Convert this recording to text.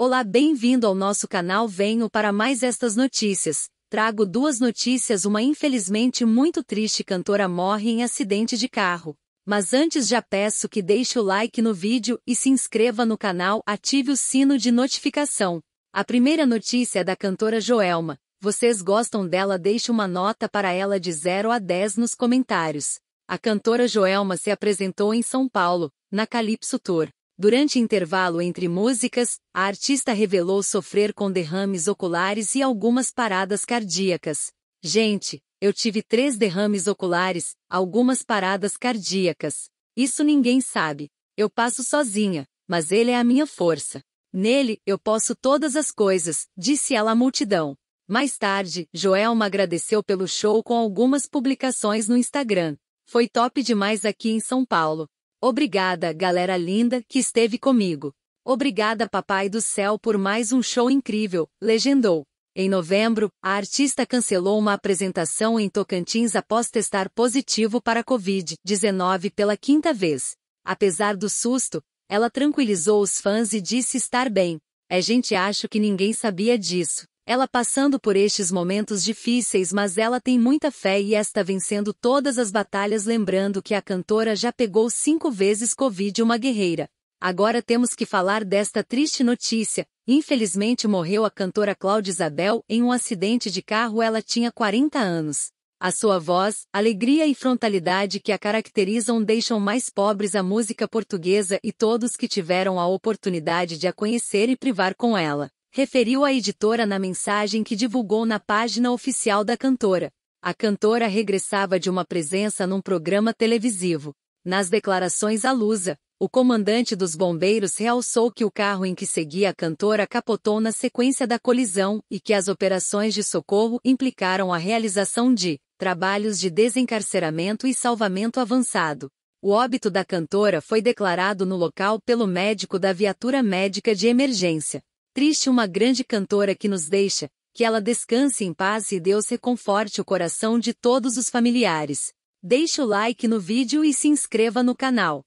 Olá, bem-vindo ao nosso canal. Venho para mais estas notícias. Trago duas notícias. Uma infelizmente muito triste cantora morre em acidente de carro. Mas antes já peço que deixe o like no vídeo e se inscreva no canal, ative o sino de notificação. A primeira notícia é da cantora Joelma. Vocês gostam dela? Deixe uma nota para ela de 0 a 10 nos comentários. A cantora Joelma se apresentou em São Paulo, na Calypso Tour. Durante intervalo entre músicas, a artista revelou sofrer com derrames oculares e algumas paradas cardíacas. Gente, eu tive três derrames oculares, algumas paradas cardíacas. Isso ninguém sabe. Eu passo sozinha, mas ele é a minha força. Nele, eu posso todas as coisas, disse ela à multidão. Mais tarde, Joelma agradeceu pelo show com algumas publicações no Instagram. Foi top demais aqui em São Paulo. Obrigada, galera linda, que esteve comigo. Obrigada, Papai do Céu, por mais um show incrível, legendou. Em novembro, a artista cancelou uma apresentação em Tocantins após testar positivo para Covid-19 pela quinta vez. Apesar do susto, ela tranquilizou os fãs e disse estar bem. É gente acho que ninguém sabia disso ela passando por estes momentos difíceis, mas ela tem muita fé e está vencendo todas as batalhas, lembrando que a cantora já pegou cinco vezes Covid uma guerreira. Agora temos que falar desta triste notícia. Infelizmente morreu a cantora Cláudia Isabel em um acidente de carro, ela tinha 40 anos. A sua voz, alegria e frontalidade que a caracterizam deixam mais pobres a música portuguesa e todos que tiveram a oportunidade de a conhecer e privar com ela referiu a editora na mensagem que divulgou na página oficial da cantora. A cantora regressava de uma presença num programa televisivo. Nas declarações à Lusa, o comandante dos bombeiros realçou que o carro em que seguia a cantora capotou na sequência da colisão e que as operações de socorro implicaram a realização de trabalhos de desencarceramento e salvamento avançado. O óbito da cantora foi declarado no local pelo médico da viatura médica de emergência. Triste uma grande cantora que nos deixa, que ela descanse em paz e Deus reconforte o coração de todos os familiares. Deixe o like no vídeo e se inscreva no canal.